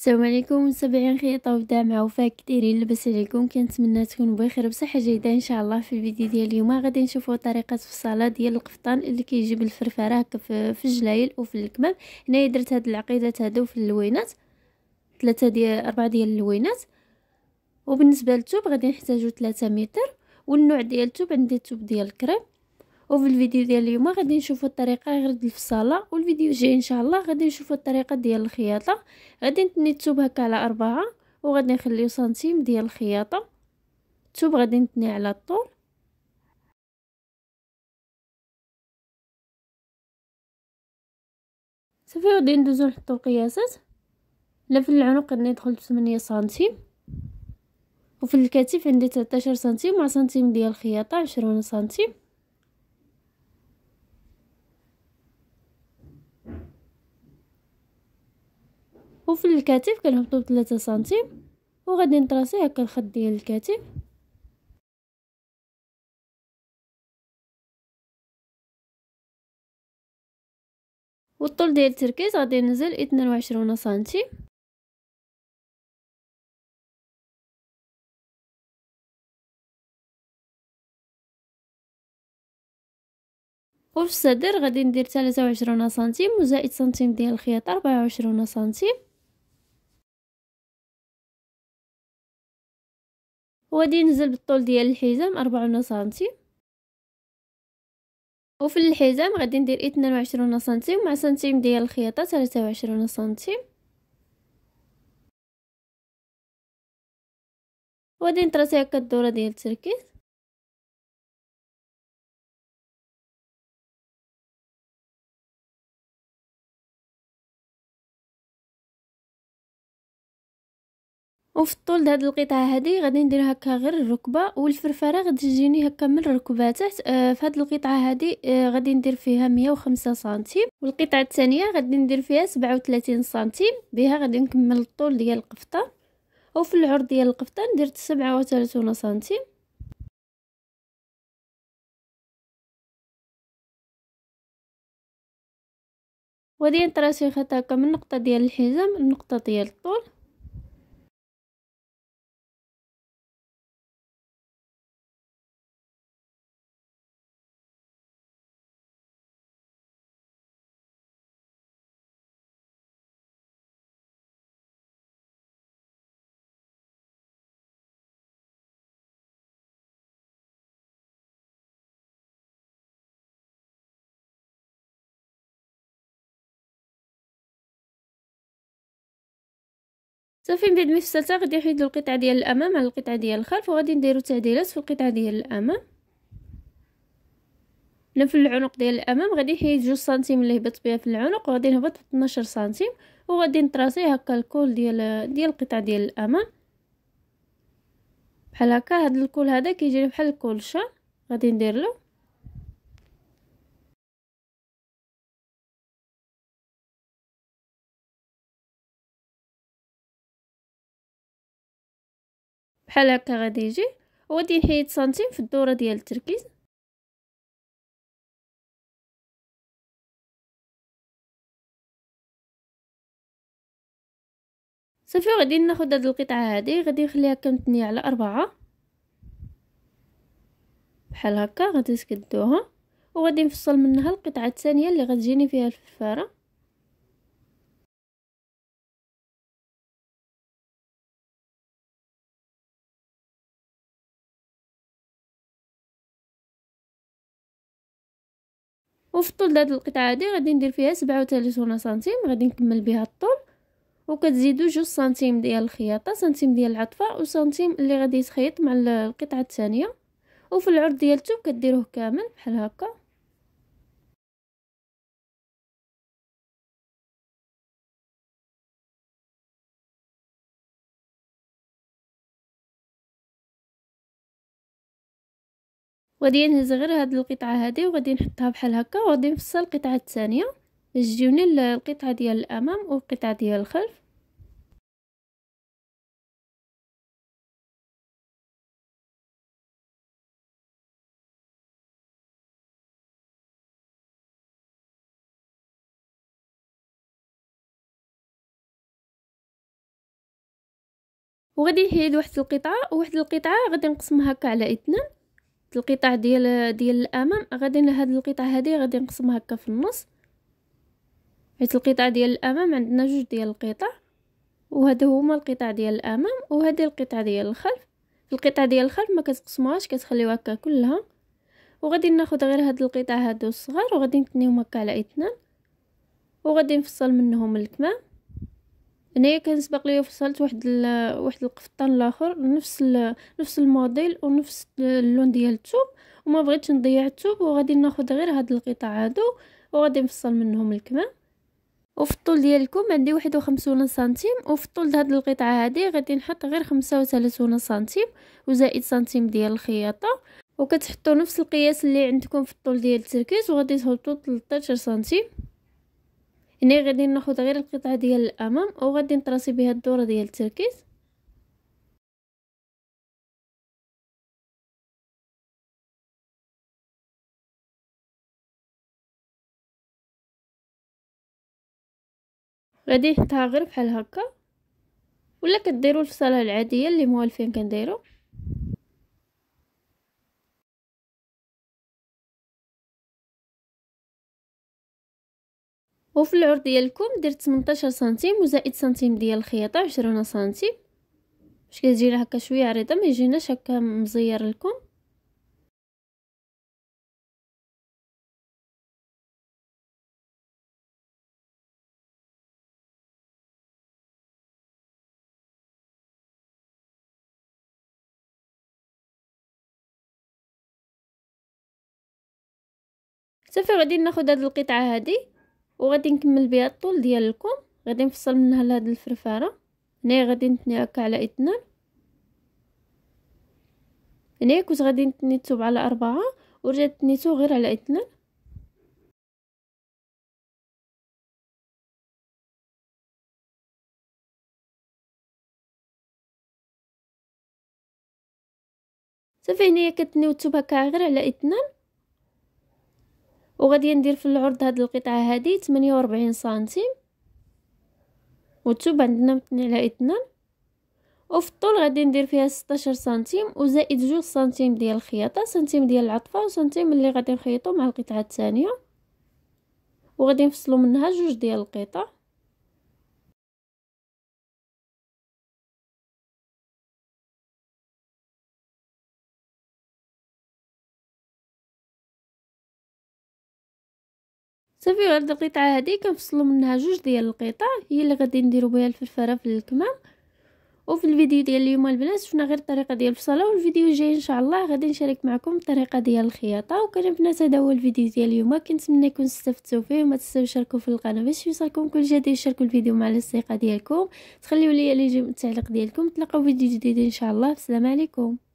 السلام عليكم متابعين خيطة وبدا مع وفاء كديرين لاباس عليكم كنتمنى تكونوا بخير وبصحة جيدة ان شاء الله في الفيديو ديال اليوم غادي نشوفوا طريقة فصاله ديال القفطان اللي كيجيب الفرفارة هكا في الجلايل وفي الكمام هنايا درت هاد العقيدات هادو في اللوينات ثلاثة ديال أربعة ديال اللوينات وبالنسبة للتوب غادي نحتاجو ثلاثة متر والنوع ديال التوب عندي التوب ديال الكريم وفي الفيديو ديال اليوم غادي نشوفوا الطريقه غير ديال الفصاله والفيديو الجاي ان شاء الله غادي نشوفوا الطريقه ديال الخياطه غادي نتني الثوب هكا على أربعة وغادي نخليو سنتيم ديال الخياطه الثوب غادي نتني على الطول صافي غادي ندوزو نحطو القياسات لا في العنق غادي ندخل بثمانية سنتيم وفي الكتف عندي 13 سنتيم مع سنتيم ديال الخياطه عشرون سنتيم وفي الكتف كنهبطو بثلاثة سنتيم وغادي نطراسي هكا الخط ديال الكتف والطول ديال التركيز غادي ينزل 22 وعشرون سنتيم وفي الصدر غادي ندير 23 وعشرون سنتيم وزائد سنتيم ديال الخياطة ربعة وعشرون سنتيم وغادي ينزل بالطول ديال الحزام ربعون سنتيم وفي الحزام غادي ندير 22 وعشرون سنتيم مع سنتيم ديال الخياطه 23 وعشرون سنتيم وغادي نطرسي هكا الدوره ديال التركيز وفي الطول هذه القطعه هذه غادي ندير هكا غير الركبه والفرفره غادي تجيني هكا من الركبه تحت آه في هاد القطعه هذه آه غادي ندير فيها 105 سنتيم والقطعه الثانيه غادي ندير فيها 37 سنتيم بها غادي نكمل الطول ديال القفطه وفي العرض ديال القفطه ندير 37 سنتيم وغادي نطراسي خطاكم هكا من النقطه ديال الحزام النقطه ديال الطول صافي من بعد ما فصلتها غادي نحيدو القطعه ديال الامام على القطعه ديال الخلف وغادي نديرو تعديلات في القطعه ديال الامام هنا في العنق ديال الامام غادي نحيد جوج سنتيم اللي هبط بها في العنق وغادي نهبط ب 12 سنتيم وغادي نطراسي هكا الكول ديال ديال القطعه ديال الامام بحال هكا هاد الكول هذا كيجي بحال الكولشه غادي ندير له بحال هكا غادي يجي وغادي نحيد سنتيم في الدوره ديال التركيز صافي غادي ناخد هذه القطعه هذه غادي نخليها كمتنيه على أربعة بحال هكا غادي نسكدوها وغادي نفصل منها القطعه الثانيه اللي غتجيني فيها الفرفاره وفي الطول ديال القطعه هادي غادي ندير فيها سبعة سنتيم غادي نكمل بها الطول وكتزيدوا جوج سنتيم ديال الخياطه سنتيم ديال العطفه وسنتيم اللي غادي يتخيط مع القطعه الثانيه وفي العرض ديال التوب كديروه كامل بحال هكا وغادي نهز غير هاد القطعه هادي وغادي نحطها بحال هكا وغادي نفصل القطعه الثانيه باش تجيوني القطعه ديال الامام والقطعه ديال الخلف وغادي نحيد واحد القطعه وواحد القطعه غادي نقسمها هكا على اثنين القطع ديال ديال الامام غادي هاد القطع هذه غادي نقسمها هكا في النص حيت القطع ديال الامام عندنا جوج ديال القطع وهذا هما القطع ديال الامام وهذه القطع ديال الخلف القطع ديال الخلف ما كتقسموهاش كتخليوها هكا كلها وغادي ناخد غير هاد القطع هادو الصغار وغادي نتنيهم هكا على اثنان وغادي نفصل منهم الكمام هنايا كان سبق ليا فصلت واحد ال... واحد القفطان الاخر نفس ال... نفس الموديل ونفس اللون ديال الثوب وما بغيتش نضيع الثوب وغادي ناخذ غير هاد القطع هادو وغادي نفصل منهم الكمام وفي الطول ديالكم عندي واحد وخمسون سنتيم وفي الطول هاد القطعه هادي غادي نحط غير خمسة سنتيم وزائد سنتيم ديال الخياطه وكتحطوا نفس القياس اللي عندكم في الطول ديال التركيز وغادي تهبطوا 13 سنتيم هنا غادي ناخد غير القطعه ديال الامام وغادي نطراسي بها الدوره ديال التركيز غادي نحطها غير بحال هكا ولا كديروا الفصاله العاديه اللي موالفين كنديروا وفي العرض ديالكم دير 18 سنتيم وزائد سنتيم ديال الخياطه 20 سنتيم باش كتجي هكا شويه عريضه ما يجيناش هكا مزير لكم صافي غادي ناخذ هاد القطعه هادي وغادي نكمل بها الطول ديال الكم غادي نفصل منها لهاد الفرفاره هنا غادي نتني هكا على اثنان هنا كنت غادي نتني الثوب على أربعة ورجعت تنيتو غير على اثنان صافي هنايا كتنيو الثوب هكا غير على اثنان وغادي ندير في العرض هاد القطعه هادي 48 سنتيم وتوب عندنا مثنين على اثنان وفي الطول غادي ندير فيها 16 سنتيم وزائد جوج سنتيم ديال الخياطه سنتيم ديال العطفه وسنتيم اللي غادي نخيطو مع القطعه الثانيه وغادي نفصلو منها جوج ديال القطع صافي هاد القطعه هادي كنفصلوا منها جوج ديال القطع هي اللي غادي نديرو بها الفرفره في الكمام وفي الفيديو ديال اليوم البنات شفنا غير الطريقه ديال الفصله والفيديو الجاي ان شاء الله غادي نشارك معكم الطريقه ديال الخياطه وكان البنات هذا هو الفيديو ديال اليوم كنتمنى يكون استفدتوا فيه وما تنساو تشاركوا في القناه باش يوصلكم كل جديد شاركوا الفيديو مع الاصدقاء ديالكم تخليو لي لي التعليق ديالكم تلقاو فيديو جديد ان شاء الله السلام عليكم